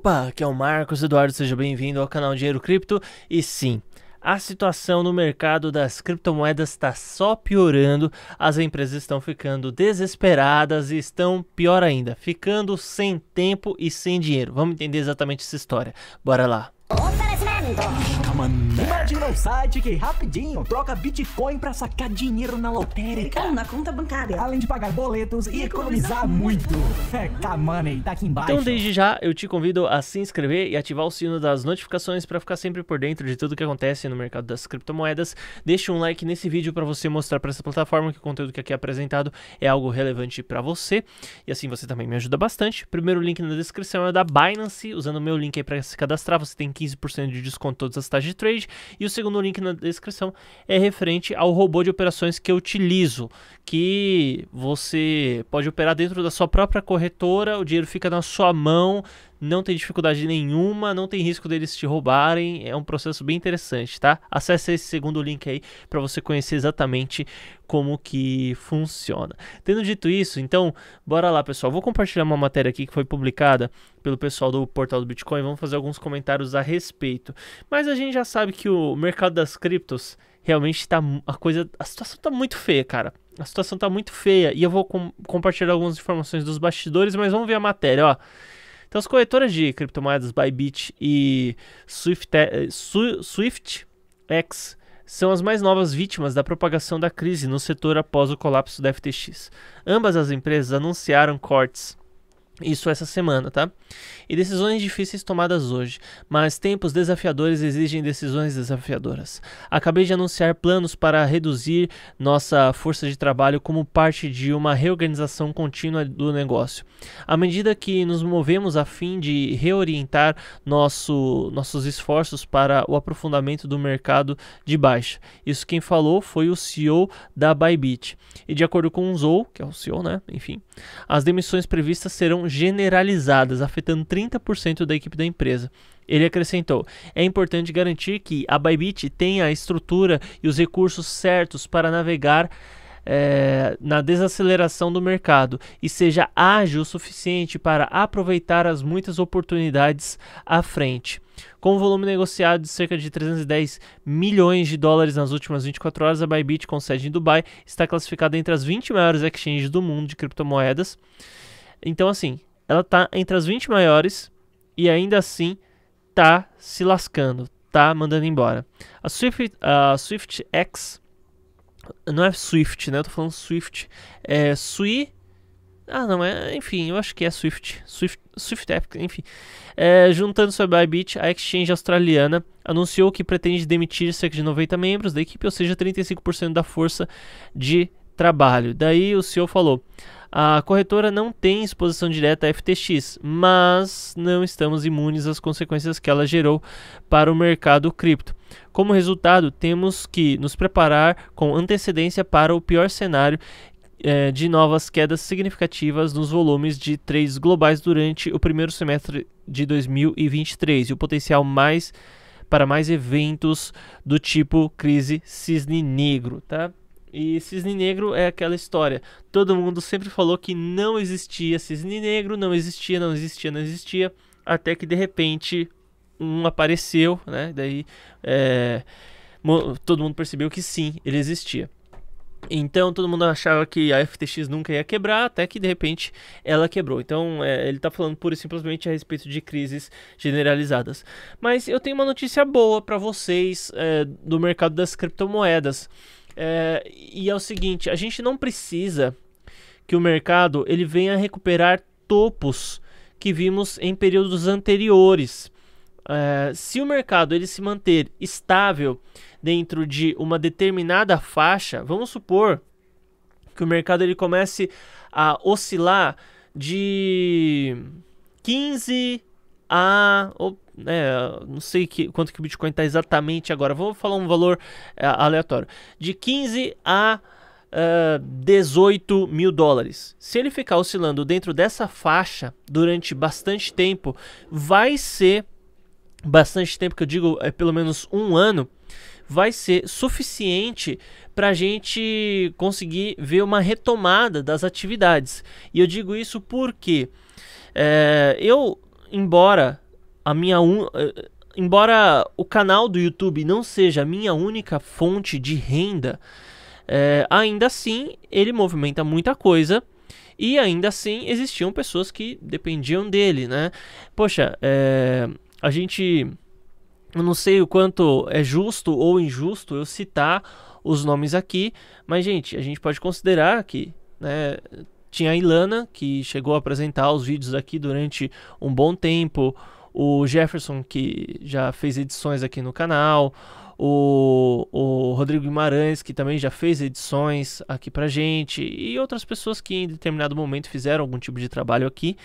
Opa, aqui é o Marcos Eduardo, seja bem-vindo ao canal Dinheiro Cripto. E sim, a situação no mercado das criptomoedas está só piorando, as empresas estão ficando desesperadas e estão, pior ainda, ficando sem tempo e sem dinheiro. Vamos entender exatamente essa história. Bora lá! Opa, Imagina um site que rapidinho troca Bitcoin para sacar dinheiro na lotérica. Então, na conta bancária. Além de pagar boletos e, e economizar, economizar muito. É, Camoney, tá aqui embaixo. Então, desde já, eu te convido a se inscrever e ativar o sino das notificações para ficar sempre por dentro de tudo que acontece no mercado das criptomoedas. Deixa um like nesse vídeo para você mostrar para essa plataforma que o conteúdo que aqui é apresentado é algo relevante para você. E assim você também me ajuda bastante. Primeiro link na descrição é da Binance. Usando o meu link aí para se cadastrar, você tem 15% de desconto com todas as taxas de trade. E o segundo link na descrição é referente ao robô de operações que eu utilizo, que você pode operar dentro da sua própria corretora, o dinheiro fica na sua mão, não tem dificuldade nenhuma, não tem risco deles te roubarem, é um processo bem interessante, tá? Acesse esse segundo link aí para você conhecer exatamente como que funciona. Tendo dito isso, então, bora lá, pessoal. Vou compartilhar uma matéria aqui que foi publicada pelo pessoal do Portal do Bitcoin, vamos fazer alguns comentários a respeito. Mas a gente já sabe que o mercado das criptos realmente tá a coisa, a situação tá muito feia, cara. A situação tá muito feia e eu vou com, compartilhar algumas informações dos bastidores, mas vamos ver a matéria, ó. Então, as corretoras de criptomoedas Bybit e Swift, eh, SwiftX são as mais novas vítimas da propagação da crise no setor após o colapso da FTX. Ambas as empresas anunciaram cortes isso essa semana, tá? E decisões difíceis tomadas hoje, mas tempos desafiadores exigem decisões desafiadoras. Acabei de anunciar planos para reduzir nossa força de trabalho como parte de uma reorganização contínua do negócio. À medida que nos movemos a fim de reorientar nosso, nossos esforços para o aprofundamento do mercado de baixa. Isso quem falou foi o CEO da Bybit. E de acordo com o Zou, que é o CEO, né? Enfim, as demissões previstas serão generalizadas, afetando 30% da equipe da empresa. Ele acrescentou: é importante garantir que a Bybit tenha a estrutura e os recursos certos para navegar é, na desaceleração do mercado e seja ágil o suficiente para aproveitar as muitas oportunidades à frente. Com um volume negociado de cerca de 310 milhões de dólares nas últimas 24 horas, a Bybit, com sede em Dubai, está classificada entre as 20 maiores exchanges do mundo de criptomoedas. Então, assim, ela tá entre as 20 maiores e ainda assim tá se lascando, tá mandando embora. A Swift, a Swift X, não é Swift, né? Eu tô falando Swift, é Sui. Ah, não, é, enfim, eu acho que é Swift, Swift, Swift Epic, enfim. É, juntando sua Bybit, a exchange australiana anunciou que pretende demitir cerca de 90 membros da equipe, ou seja, 35% da força de trabalho. Daí o senhor falou: a corretora não tem exposição direta à FTX, mas não estamos imunes às consequências que ela gerou para o mercado cripto. Como resultado, temos que nos preparar com antecedência para o pior cenário eh, de novas quedas significativas nos volumes de trades globais durante o primeiro semestre de 2023 e o potencial mais para mais eventos do tipo crise cisne negro, tá? E cisne negro é aquela história. Todo mundo sempre falou que não existia cisne negro, não existia, não existia, não existia, até que de repente um apareceu, né? Daí é, todo mundo percebeu que sim, ele existia. Então todo mundo achava que a FTX nunca ia quebrar, até que de repente ela quebrou. Então é, ele está falando pura e simplesmente a respeito de crises generalizadas. Mas eu tenho uma notícia boa para vocês é, do mercado das criptomoedas. É, e é o seguinte, a gente não precisa que o mercado ele venha recuperar topos que vimos em períodos anteriores. É, se o mercado ele se manter estável dentro de uma determinada faixa, vamos supor que o mercado ele comece a oscilar de 15 a. Ah, Ou, é, não sei que, quanto que o Bitcoin está exatamente agora. Vou falar um valor é, aleatório. De 15 a uh, é, 18 mil dólares. Se ele ficar oscilando dentro dessa faixa durante bastante tempo, vai ser bastante tempo que eu digo é pelo menos um ano, vai ser suficiente para a gente conseguir ver uma retomada das atividades. E eu digo isso porque é, eu embora a minha un... Eh, embora o canal do YouTube não seja a minha única fonte de renda, é, ainda assim ele movimenta muita coisa. E ainda assim existiam pessoas que dependiam dele, né? Poxa, é, a gente. Eu não sei o quanto é justo ou injusto eu citar os nomes aqui, mas, gente, a gente pode considerar que né, tinha a Ilana, que chegou a apresentar os vídeos aqui durante um bom tempo. O Jefferson, que já fez edições aqui no canal. O, o Rodrigo Guimarães, que também já fez edições aqui pra gente. E outras pessoas que em determinado momento fizeram algum tipo de trabalho aqui.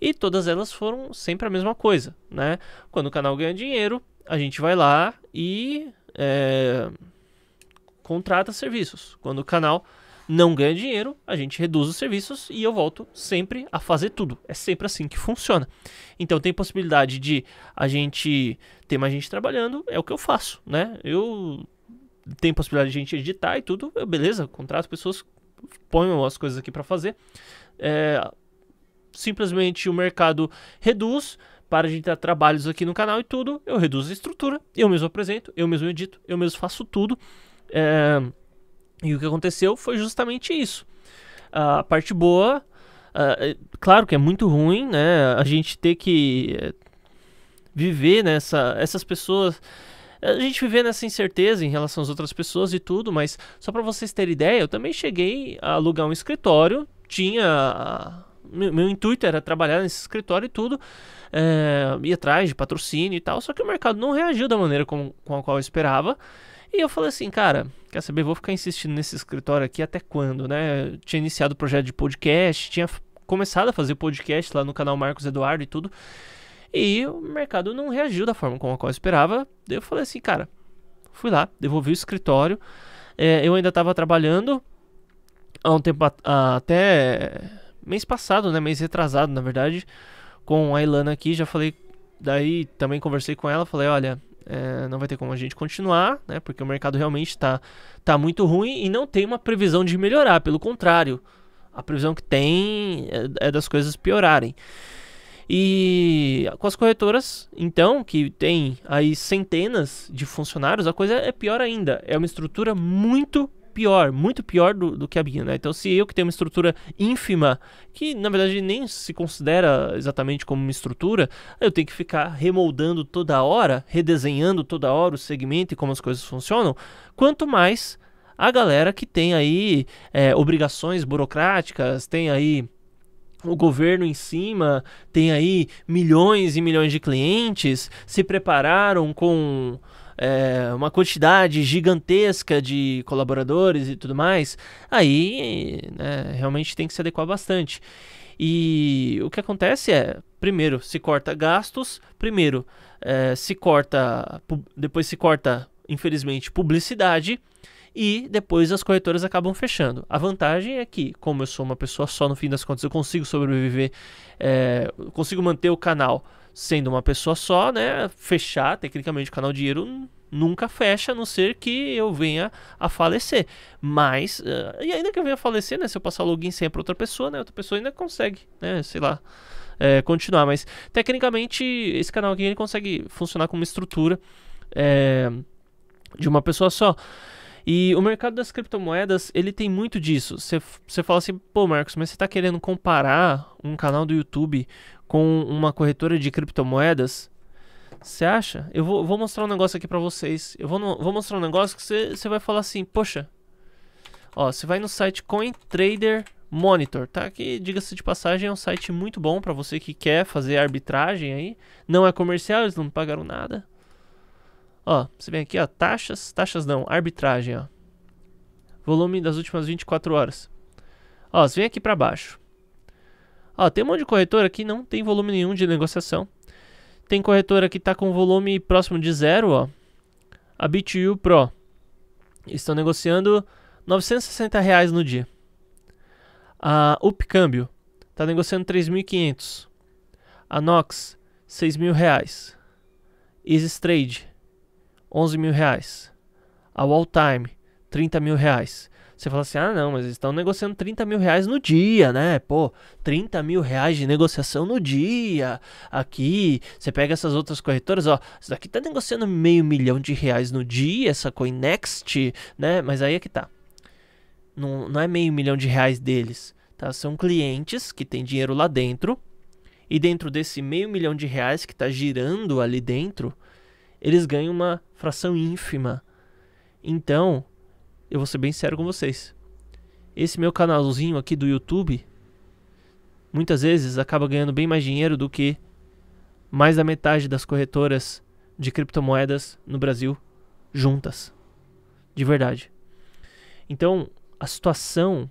E todas elas foram sempre a mesma coisa, né? Quando o canal ganha dinheiro, a gente vai lá e é, contrata serviços. Quando o canal não ganha dinheiro, a gente reduz os serviços e eu volto sempre a fazer tudo. É sempre assim que funciona. Então tem possibilidade de a gente ter mais gente trabalhando, é o que eu faço, né? Eu tenho possibilidade de a gente editar e tudo, eu, beleza, contrato pessoas, põem as coisas aqui para fazer. É, simplesmente o mercado reduz, para a gente dar trabalhos aqui no canal e tudo, eu reduzo a estrutura, eu mesmo apresento, eu mesmo edito, eu mesmo faço tudo. É, e o que aconteceu foi justamente isso. A parte boa, é, claro que é muito ruim, né? A gente ter que é, viver nessa, essas pessoas. A gente viver nessa incerteza em relação às outras pessoas e tudo, mas só para vocês terem ideia, eu também cheguei a alugar um escritório, tinha. Meu, meu intuito era trabalhar nesse escritório e tudo, é, ir atrás de patrocínio e tal. Só que o mercado não reagiu da maneira com, com a qual eu esperava. E eu falei assim, cara, quer saber? Vou ficar insistindo nesse escritório aqui até quando, né? Eu tinha iniciado o projeto de podcast, tinha começado a fazer podcast lá no canal Marcos Eduardo e tudo. E o mercado não reagiu da forma com a qual eu esperava. Eu falei assim, cara, fui lá, devolvi o escritório. É, eu ainda estava trabalhando há um tempo até mês passado, né? Mês retrasado, na verdade com a Ilana aqui, já falei, daí também conversei com ela, falei, olha, é, não vai ter como a gente continuar, né? Porque o mercado realmente está tá muito ruim e não tem uma previsão de melhorar, pelo contrário, a previsão que tem é, é das coisas piorarem. E com as corretoras, então, que tem aí centenas de funcionários, a coisa é pior ainda. É uma estrutura muito pior, muito pior do, do que a minha, né? Então, se eu que tenho uma estrutura ínfima, que na verdade nem se considera exatamente como uma estrutura, eu tenho que ficar remoldando toda hora, redesenhando toda hora o segmento e como as coisas funcionam, quanto mais a galera que tem aí é, obrigações burocráticas, tem aí o governo em cima, tem aí milhões e milhões de clientes, se prepararam com é, uma quantidade gigantesca de colaboradores e tudo mais, aí né, realmente tem que se adequar bastante. E o que acontece é, primeiro, se corta gastos, primeiro, é, se corta, depois se corta, infelizmente, publicidade e depois as corretoras acabam fechando. A vantagem é que, como eu sou uma pessoa só, no fim das contas, eu consigo sobreviver, é, consigo manter o canal sendo uma pessoa só, né? Fechar, tecnicamente, o canal dinheiro nunca fecha, a não ser que eu venha a falecer. Mas, uh, e ainda que eu venha a falecer, né? Se eu passar login sem para outra pessoa, né? Outra pessoa ainda consegue, né? Sei lá. É, continuar, mas tecnicamente esse canal aqui ele consegue funcionar como uma estrutura é, de uma pessoa só. E o mercado das criptomoedas, ele tem muito disso. Você fala assim, pô, Marcos, mas você está querendo comparar um canal do YouTube com uma corretora de criptomoedas? Você acha? Eu vou, vou, mostrar um negócio aqui para vocês. Eu vou, vou mostrar um negócio que você vai falar assim, poxa. Ó, você vai no site CoinTrader Monitor, tá? Que, diga-se de passagem, é um site muito bom para você que quer fazer arbitragem aí. Não é comercial, eles não pagaram nada. Ó, você vem aqui, ó, taxas, taxas não, arbitragem, ó. Volume das últimas 24 horas. Ó, você vem aqui para baixo. Ó, tem um monte de corretora que não tem volume nenhum de negociação. Tem corretora que tá com volume próximo de zero, ó. A BTU Pro. Estão negociando 960 reais no dia. A Upcâmbio está negociando 3.500. A Nox, 6 mil reais. Easy Trade, 11 mil reais. A wall time, 30 mil reais. Você fala assim, ah não, mas eles estão negociando 30 mil reais no dia, né? Pô, 30 mil reais de negociação no dia. Aqui, você pega essas outras corretoras, ó, isso daqui tá negociando meio milhão de reais no dia, essa Coinext, né? Mas aí é que tá. Não, não é meio milhão de reais deles, tá? São clientes que têm dinheiro lá dentro, e dentro desse meio milhão de reais que está girando ali dentro, eles ganham uma fração ínfima. Então, eu vou ser bem sério com vocês. Esse meu canalzinho aqui do YouTube muitas vezes acaba ganhando bem mais dinheiro do que mais da metade das corretoras de criptomoedas no Brasil juntas. De verdade. Então, a situação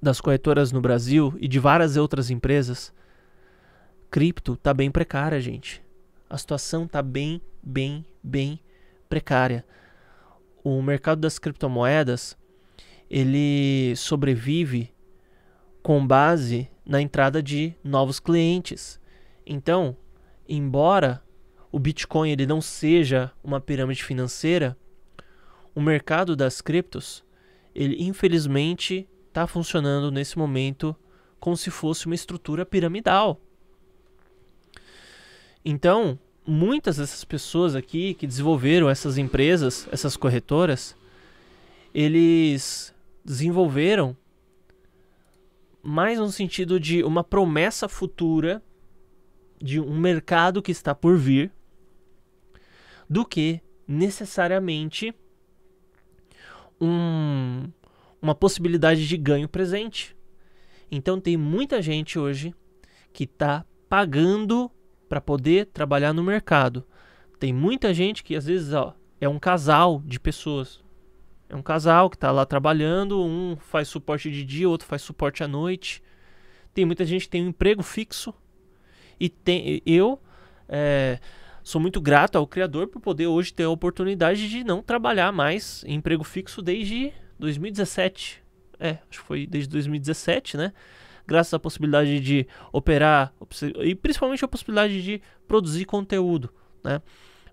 das corretoras no Brasil e de várias outras empresas cripto tá bem precária, gente. A situação está bem, bem, bem precária. O mercado das criptomoedas ele sobrevive com base na entrada de novos clientes. Então, embora o Bitcoin ele não seja uma pirâmide financeira, o mercado das criptos, ele infelizmente está funcionando nesse momento como se fosse uma estrutura piramidal. Então, muitas dessas pessoas aqui que desenvolveram essas empresas, essas corretoras, eles desenvolveram mais no sentido de uma promessa futura de um mercado que está por vir do que necessariamente um, uma possibilidade de ganho presente. Então tem muita gente hoje que está pagando para poder trabalhar no mercado. Tem muita gente que às vezes ó, é um casal de pessoas. É um casal que está lá trabalhando, um faz suporte de dia, outro faz suporte à noite. Tem muita gente que tem um emprego fixo. E tem, eu é, sou muito grato ao Criador por poder hoje ter a oportunidade de não trabalhar mais em emprego fixo desde 2017. É, acho que foi desde 2017, né? graças à possibilidade de operar e principalmente a possibilidade de produzir conteúdo, né?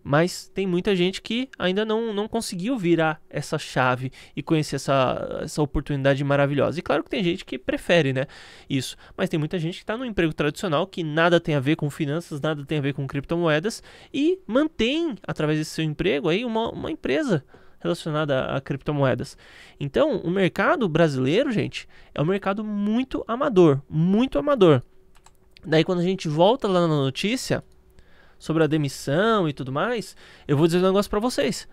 Mas tem muita gente que ainda não, não conseguiu virar essa chave e conhecer essa, essa oportunidade maravilhosa. E claro que tem gente que prefere né, isso, mas tem muita gente que está no emprego tradicional que nada tem a ver com finanças, nada tem a ver com criptomoedas e mantém, através desse seu emprego, aí uma, uma empresa relacionada a, criptomoedas. Então, o mercado brasileiro, gente, é um mercado muito amador, muito amador. Daí quando a gente volta lá na notícia sobre a demissão e tudo mais, eu vou dizer um negócio para vocês.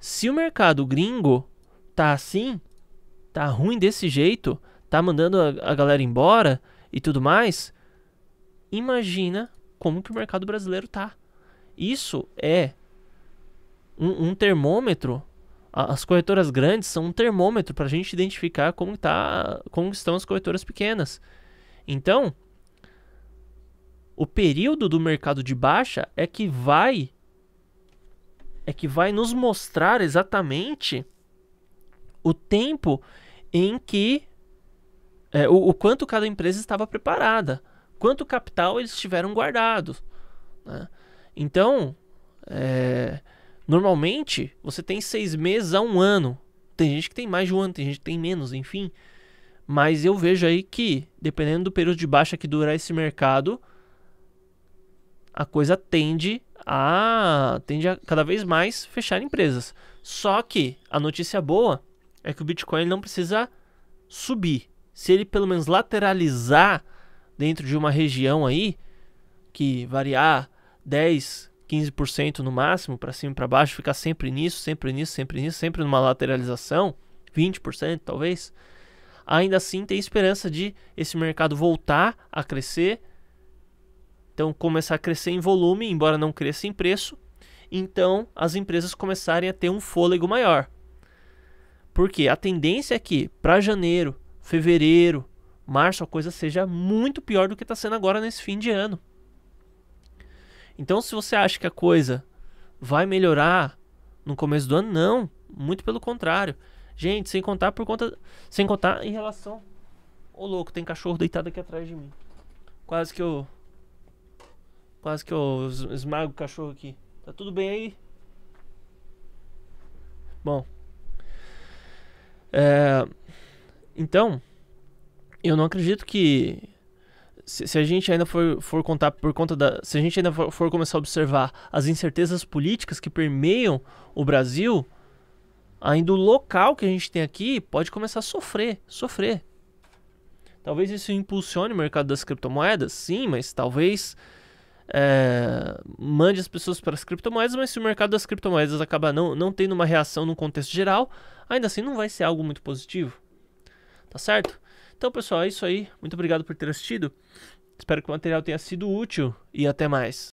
Se o mercado gringo tá assim, tá ruim desse jeito, tá mandando a, a galera embora e tudo mais, imagina como que o mercado brasileiro tá. Isso é um, um termômetro as corretoras grandes são um termômetro para a gente identificar como, tá, como estão as corretoras pequenas. Então, o período do mercado de baixa é que vai é que vai nos mostrar exatamente o tempo em que é, o, o, quanto cada empresa estava preparada, quanto capital eles tiveram guardado. Né? Então, é, Normalmente, você tem seis meses a um ano. Tem gente que tem mais de um ano, tem gente que tem menos, enfim. Mas eu vejo aí que, dependendo do período de baixa que durar esse mercado, a coisa tende a, tende a cada vez mais fechar empresas. Só que a notícia boa é que o Bitcoin não precisa subir. Se ele pelo menos lateralizar dentro de uma região aí, que variar 10, 15% no máximo, para cima e para baixo, ficar sempre nisso, sempre nisso, sempre nisso, sempre numa lateralização, 20% talvez, ainda assim tem esperança de esse mercado voltar a crescer, então começar a crescer em volume, embora não cresça em preço, então as empresas começarem a ter um fôlego maior. Porque a tendência é que para janeiro, fevereiro, março a coisa seja muito pior do que está sendo agora nesse fim de ano. Então, se você acha que a coisa vai melhorar no começo do ano, não. Muito pelo contrário. Gente, sem contar por conta. Sem contar em relação. Ô oh, louco, tem cachorro deitado aqui atrás de mim. Quase que eu. Quase que eu esmago o cachorro aqui. Tá tudo bem aí? Bom. É, então, eu não acredito que se, se, a gente ainda for, for contar por conta da. Se a gente ainda for, for, começar a observar as incertezas políticas que permeiam o Brasil, ainda o local que a gente tem aqui pode começar a sofrer. Sofrer. Talvez isso impulsione o mercado das criptomoedas, sim, mas talvez é, mande as pessoas para as criptomoedas, mas se o mercado das criptomoedas acabar não, não tendo uma reação no contexto geral, ainda assim não vai ser algo muito positivo. Tá certo? Então, pessoal, é isso aí. Muito obrigado por ter assistido. Espero que o material tenha sido útil e até mais.